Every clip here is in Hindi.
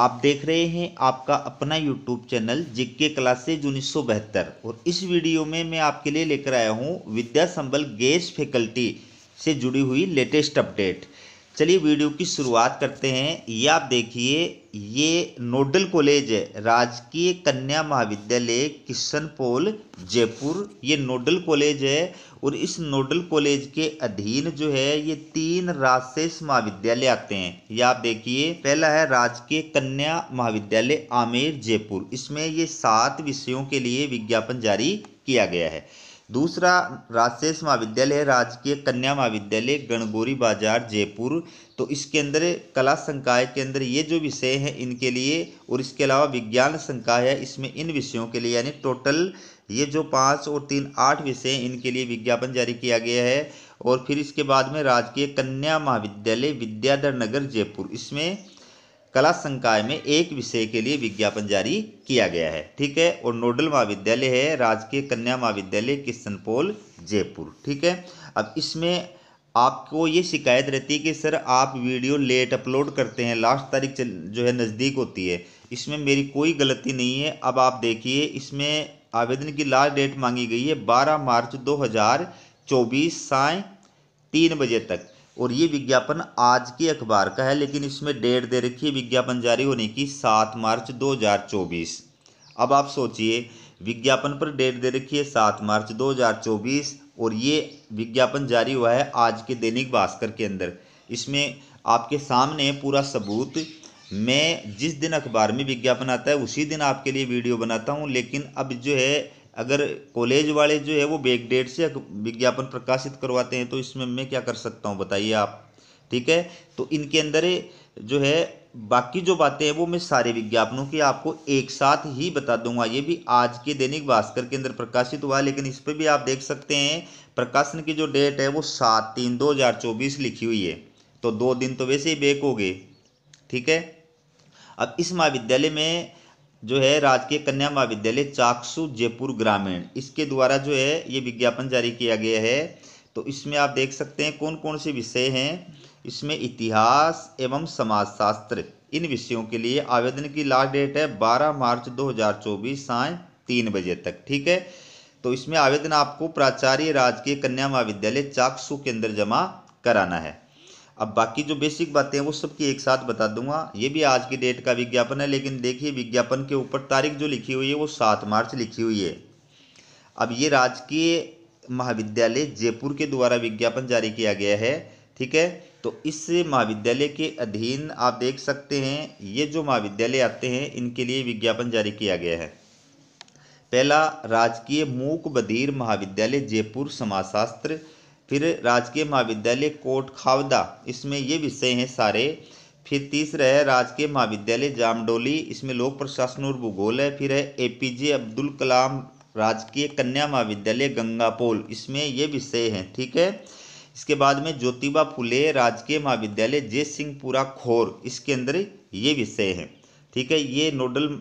आप देख रहे हैं आपका अपना यूट्यूब चैनल जिक्के क्लासेज उन्नीस और इस वीडियो में मैं आपके लिए लेकर आया हूँ विद्या संबल गैस फैकल्टी से जुड़ी हुई लेटेस्ट अपडेट चलिए वीडियो की शुरुआत करते हैं ये आप देखिए ये नोडल कॉलेज है राजकीय कन्या महाविद्यालय किशनपोल जयपुर ये नोडल कॉलेज है और इस नोडल कॉलेज के अधीन जो है ये तीन राजशेष महाविद्यालय आते हैं ये आप देखिए पहला है राजकीय कन्या महाविद्यालय आमेर जयपुर इसमें ये सात विषयों के लिए विज्ञापन जारी किया गया है दूसरा राजशेष महाविद्यालय राजकीय कन्या महाविद्यालय गणगोरी बाजार जयपुर तो इसके अंदर कला संकाय के अंदर ये जो विषय हैं इनके लिए और इसके अलावा विज्ञान संकाय है इसमें इन विषयों के लिए यानी टोटल ये जो पाँच और तीन आठ विषय इनके लिए विज्ञापन जारी किया गया है और फिर इसके बाद में राजकीय कन्या महाविद्यालय विद्याधर नगर जयपुर इसमें कला संकाय में एक विषय के लिए विज्ञापन जारी किया गया है ठीक है और नोडल महाविद्यालय है राजकीय कन्या महाविद्यालय किशनपोल जयपुर ठीक है अब इसमें आपको ये शिकायत रहती है कि सर आप वीडियो लेट अपलोड करते हैं लास्ट तारीख जो है नज़दीक होती है इसमें मेरी कोई गलती नहीं है अब आप देखिए इसमें आवेदन की लास्ट डेट मांगी गई है 12 मार्च 2024 साय तीन बजे तक और ये विज्ञापन आज के अखबार का है लेकिन इसमें डेट दे रखी है विज्ञापन जारी होने की सात मार्च 2024 अब आप सोचिए विज्ञापन पर डेट दे रखी है सात मार्च 2024 और ये विज्ञापन जारी हुआ है आज के दैनिक भास्कर के अंदर इसमें आपके सामने पूरा सबूत मैं जिस दिन अखबार में विज्ञापन आता है उसी दिन आपके लिए वीडियो बनाता हूँ लेकिन अब जो है अगर कॉलेज वाले जो है वो बेकडेट से विज्ञापन प्रकाशित करवाते हैं तो इसमें मैं क्या कर सकता हूँ बताइए आप ठीक है तो इनके अंदर जो है बाकी जो बातें हैं वो मैं सारे विज्ञापनों की आपको एक साथ ही बता दूंगा ये भी आज के दैनिक भास्कर के अंदर प्रकाशित हुआ लेकिन इस पर भी आप देख सकते हैं प्रकाशन की जो डेट है वो सात तीन दो हज़ार चौबीस लिखी हुई है तो दो दिन तो वैसे ही बेक हो गए ठीक है अब इस महाविद्यालय में जो है राजकीय कन्या महाविद्यालय चाकसू जयपुर ग्रामीण इसके द्वारा जो है ये विज्ञापन जारी किया गया है तो इसमें आप देख सकते हैं कौन कौन से विषय हैं इसमें इतिहास एवं समाजशास्त्र इन विषयों के लिए आवेदन की लास्ट डेट है 12 मार्च 2024 साय तीन बजे तक ठीक है तो इसमें आवेदन आपको प्राचार्य राजकीय कन्या महाविद्यालय चाकसू के अंदर जमा कराना है अब बाकी जो बेसिक बातें हैं वो सबकी एक साथ बता दूंगा ये भी आज की डेट का विज्ञापन है लेकिन देखिए विज्ञापन के ऊपर तारीख जो लिखी हुई है वो सात मार्च लिखी हुई है अब ये राजकीय महाविद्यालय जयपुर के द्वारा विज्ञापन जारी किया गया है ठीक है तो इस महाविद्यालय के अधीन आप देख सकते हैं ये जो महाविद्यालय आते हैं इनके लिए विज्ञापन जारी किया गया है पहला राजकीय मूक बधिर महाविद्यालय जयपुर समाजशास्त्र फिर राजकीय महाविद्यालय कोट खावदा इसमें ये विषय हैं सारे फिर तीसरा है राजकीय महाविद्यालय जामडोली इसमें लोक प्रशासन और भूगोल है फिर है ए पी जे अब्दुल कलाम राजकीय कन्या महाविद्यालय गंगापोल इसमें ये विषय हैं ठीक है इसके बाद में ज्योतिबा फुले राजकीय महाविद्यालय जय सिंहपुरा खोर इसके अंदर ये विषय हैं ठीक है ये नोडल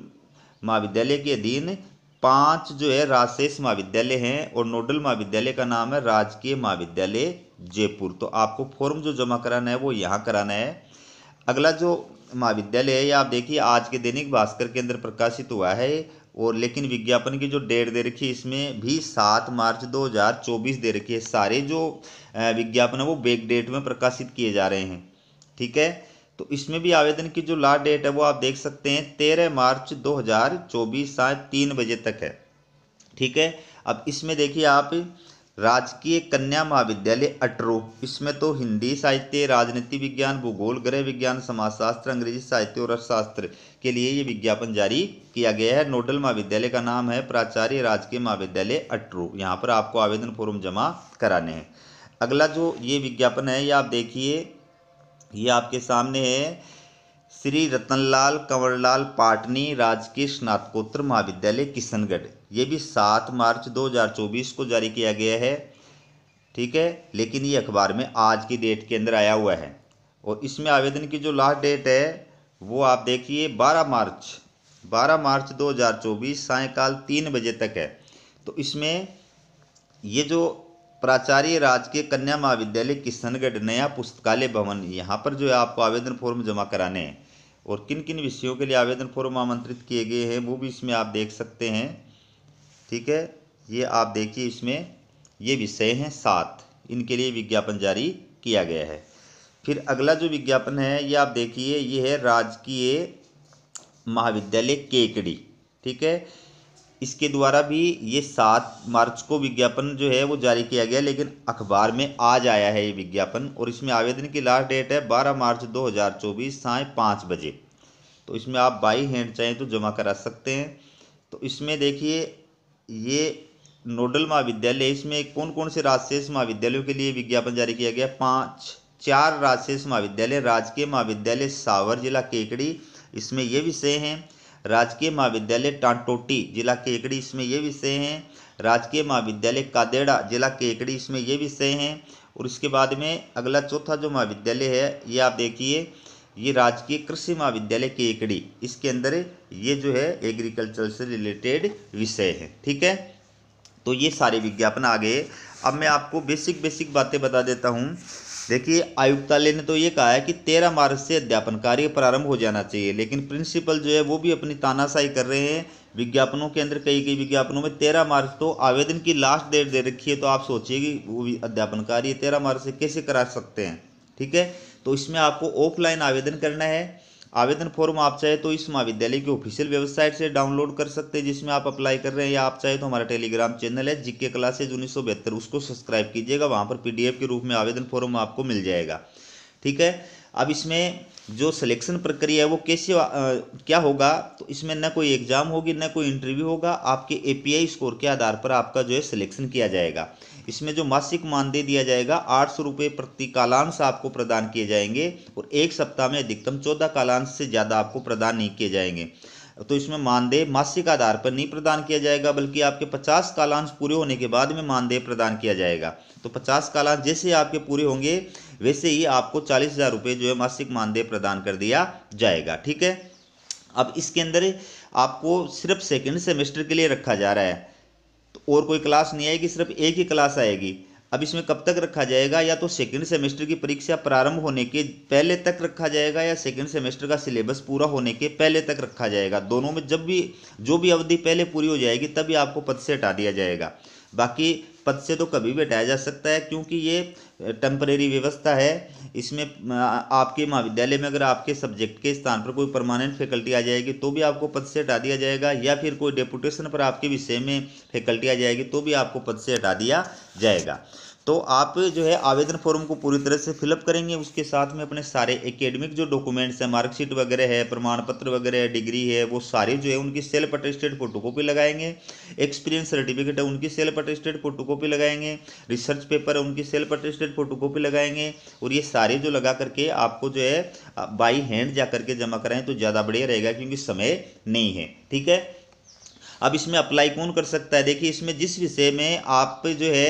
महाविद्यालय के अधीन पांच जो है राशेष महाविद्यालय हैं और नोडल महाविद्यालय का नाम है राजकीय महाविद्यालय जयपुर तो आपको फॉर्म जो जमा कराना है वो यहाँ कराना है अगला जो महाविद्यालय है ये आप देखिए आज के दैनिक भास्कर के अंदर प्रकाशित हुआ है और लेकिन विज्ञापन की जो डेट दे रखी है इसमें भी सात मार्च 2024 दे रखी है सारे जो विज्ञापन है वो बेग डेट में प्रकाशित किए जा रहे हैं ठीक है तो इसमें भी आवेदन की जो लास्ट डेट है वो आप देख सकते हैं तेरह मार्च दो हजार चौबीस साय तीन बजे तक है ठीक है अब इसमें देखिए आप राजकीय कन्या महाविद्यालय अटरो इसमें तो हिंदी साहित्य राजनीति विज्ञान भूगोल ग्रह विज्ञान समाजशास्त्र अंग्रेजी साहित्य और अर्थशास्त्र के लिए ये विज्ञापन जारी किया गया है नोडल महाविद्यालय का नाम है प्राचार्य राजकीय महाविद्यालय अटरो यहाँ पर आपको आवेदन फॉर्म जमा कराने हैं अगला जो ये विज्ञापन है ये आप देखिए ये आपके सामने है श्री रतनलाल कंवरलाल पाटनी राजकीय स्नातकोत्तर महाविद्यालय किशनगढ़ ये भी सात मार्च 2024 को जारी किया गया है ठीक है लेकिन ये अखबार में आज की डेट के अंदर आया हुआ है और इसमें आवेदन की जो लास्ट डेट है वो आप देखिए 12 मार्च 12 मार्च 2024 सायकाल तीन बजे तक है तो इसमें ये जो प्राचार्य राजकीय कन्या महाविद्यालय किशनगढ़ नया पुस्तकालय भवन यहाँ पर जो है आपको आवेदन फॉर्म जमा कराने हैं और किन किन विषयों के लिए आवेदन फॉर्म आमंत्रित किए गए हैं वो भी इसमें आप देख सकते हैं ठीक है ये आप देखिए इसमें ये विषय हैं सात इनके लिए विज्ञापन जारी किया गया है फिर अगला जो विज्ञापन है ये आप देखिए ये है राजकीय महाविद्यालय केकड़ी ठीक है इसके द्वारा भी ये सात मार्च को विज्ञापन जो है वो जारी किया गया लेकिन अखबार में आज आया है ये विज्ञापन और इसमें आवेदन की लास्ट डेट है बारह मार्च दो हज़ार चौबीस साय पाँच बजे तो इसमें आप बाई हैंड चाहें तो जमा करा सकते हैं तो इसमें देखिए ये नोडल महाविद्यालय इसमें कौन कौन से राजशेष महाविद्यालयों के लिए विज्ञापन जारी किया गया पाँच चार राजशेष महाविद्यालय राजकीय महाविद्यालय सावर जिला केकड़ी इसमें ये विषय हैं राजकीय महाविद्यालय टांटोटी जिला केकड़ी इसमें ये विषय हैं राजकीय महाविद्यालय कादेड़ा जिला केकड़ी इसमें ये विषय हैं और इसके बाद में अगला चौथा जो महाविद्यालय है ये आप देखिए ये राजकीय कृषि महाविद्यालय केकड़ी इसके अंदर ये जो है एग्रीकल्चर से रिलेटेड विषय है ठीक है तो ये सारे विज्ञापन आ गए अब मैं आपको बेसिक बेसिक बातें बता देता हूँ देखिए आयुक्तालय ने तो ये कहा है कि तेरह मार्च से अध्यापन कार्य प्रारंभ हो जाना चाहिए लेकिन प्रिंसिपल जो है वो भी अपनी तानाशाही कर रहे हैं विज्ञापनों के अंदर कई कई विज्ञापनों में तेरह मार्च तो आवेदन की लास्ट डेट दे रखी है तो आप सोचिए कि वो भी अध्यापन कार्य तेरह मार्च से कैसे करा सकते हैं ठीक है तो इसमें आपको ऑफलाइन आवेदन करना है आवेदन फॉर्म आप चाहे तो इस महाविद्यालय की ऑफिशियल वेबसाइट से डाउनलोड कर सकते हैं जिसमें आप अप्लाई कर रहे हैं या आप चाहे तो हमारा टेलीग्राम चैनल है जीके क्लासेज उन्नीस उसको सब्सक्राइब कीजिएगा वहाँ पर पीडीएफ के रूप में आवेदन फॉर्म आपको मिल जाएगा ठीक है अब इसमें जो सिलेक्शन प्रक्रिया है वो कैसे क्या होगा तो इसमें न कोई एग्ज़ाम होगी न कोई इंटरव्यू होगा आपके ए स्कोर के आधार पर आपका जो है सिलेक्शन किया जाएगा इसमें जो मासिक मानदेय दिया जाएगा आठ सौ रुपये प्रति कालांश आपको प्रदान किए जाएंगे और एक सप्ताह में अधिकतम चौदह कालांश से ज़्यादा आपको प्रदान नहीं किए जाएंगे तो इसमें मानदेय मासिक आधार पर नहीं प्रदान किया जाएगा बल्कि आपके 50 कालांश पूरे होने के बाद में मानदेय प्रदान किया जाएगा तो 50 कालांश जैसे आपके पूरे होंगे वैसे ही आपको चालीस हज़ार रुपये जो है मासिक मानदेय प्रदान कर दिया जाएगा ठीक है अब इसके अंदर आपको सिर्फ सेकेंड सेमेस्टर के लिए रखा जा रहा है तो और कोई क्लास नहीं आएगी सिर्फ एक ही क्लास आएगी अब इसमें कब तक रखा जाएगा या तो सेकेंड सेमेस्टर की परीक्षा प्रारंभ होने के पहले तक रखा जाएगा या सेकेंड सेमेस्टर का सिलेबस पूरा होने के पहले तक रखा जाएगा दोनों में जब भी जो भी अवधि पहले पूरी हो जाएगी तभी आपको पद से हटा दिया जाएगा बाकी पद से तो कभी भी हटाया जा सकता है क्योंकि ये टेम्परेरी व्यवस्था है इसमें आपके महाविद्यालय में अगर आपके सब्जेक्ट के स्थान पर कोई परमानेंट फैकल्टी आ जाएगी तो भी आपको पद से हटा दिया जाएगा या फिर कोई डेपुटेशन पर आपके विषय में फैकल्टी आ जाएगी तो भी आपको पद से हटा दिया जाएगा तो आप जो है आवेदन फॉर्म को पूरी तरह से फिलअप करेंगे उसके साथ में अपने सारे एकेडमिक जो डॉक्यूमेंट्स हैं मार्कशीट वगैरह है प्रमाण पत्र वगैरह है डिग्री है वो सारे जो है उनकी सेल्फ अटेस्टेड फोटोकॉपी लगाएंगे एक्सपीरियंस सर्टिफिकेट है उनकी सेल्फ अटेस्टेड फोटोकॉपी लगाएंगे रिसर्च पेपर है उनकी सेल्फ अटेस्टेड फोटोकॉपी लगाएंगे और ये सारे जो लगा करके आपको जो है बाई हैंड जा करके जमा कराएं तो ज़्यादा बढ़िया रहेगा क्योंकि समय नहीं है ठीक है अब इसमें अप्लाई कौन कर सकता है देखिए इसमें जिस विषय में आप जो है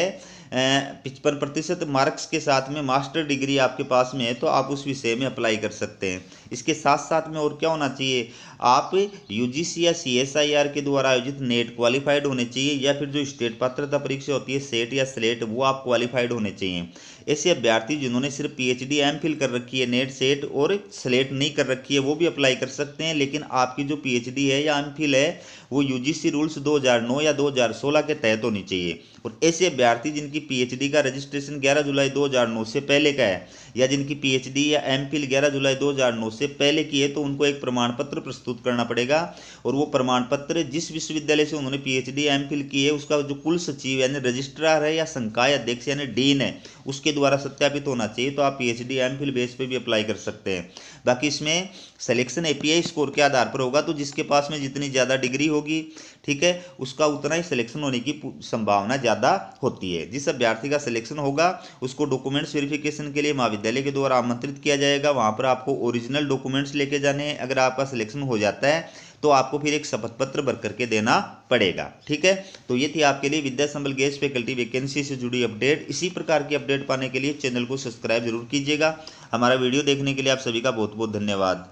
पचपन प्रतिशत मार्क्स के साथ में मास्टर डिग्री आपके पास में है तो आप उस विषय में अप्लाई कर सकते हैं इसके साथ साथ में और क्या होना चाहिए आप यूजीसी या सीएसआईआर के द्वारा आयोजित नेट क्वालिफाइड होने चाहिए या फिर जो स्टेट पात्रता परीक्षा होती है सेट या स्लेट वो आप क्वालिफाइड होने चाहिए ऐसे अभ्यर्थी जिन्होंने सिर्फ पीएचडी फिल कर रखी है नेट सेट और स्लेट नहीं कर रखी है वो भी अप्लाई कर सकते हैं लेकिन आपकी जो पीएचडी है या फिल है वो यूजीसी रूल्स 2009 या 2016 के तहत होनी चाहिए और ऐसे अभ्यर्थी जिनकी पीएचडी का रजिस्ट्रेशन 11 जुलाई 2009 से पहले का है या जिनकी पीएचडी या फिल 11 जुलाई 2009 से से पहले की है तो उनको एक प्रमाण पत्र प्रस्तुत करना पड़ेगा और वो प्रमाण पत्र जिस विश्वविद्यालय से उन्होंने पीएचडी एमफिल की है उसका जो कुल सचिव यानी रजिस्ट्रार है या संकाय अध्यक्ष यानी डीन है उसके द्वारा सत्यापित होना चाहिए तो आप P H D M Phil base पर भी अप्लाई कर सकते हैं बाकी इसमें सिलेक्शन ए स्कोर के आधार पर होगा तो जिसके पास में जितनी ज़्यादा डिग्री होगी ठीक है उसका उतना ही सिलेक्शन होने की संभावना ज़्यादा होती है जिस अभ्यर्थी का सिलेक्शन होगा उसको डॉक्यूमेंट्स वेरिफिकेशन के लिए महाविद्यालय के द्वारा आमंत्रित किया जाएगा वहाँ पर आपको ओरिजिनल डॉक्यूमेंट्स लेके जाने हैं अगर आपका सिलेक्शन हो जाता है तो आपको फिर एक शपथ पत्र भर करके देना पड़ेगा ठीक है तो ये थी आपके लिए Vidya Sambal guest faculty vacancy से जुड़ी अपडेट इसी प्रकार की अपडेट पाने के लिए चैनल को सब्सक्राइब जरूर कीजिएगा हमारा वीडियो देखने के लिए आप सभी का बहुत बहुत धन्यवाद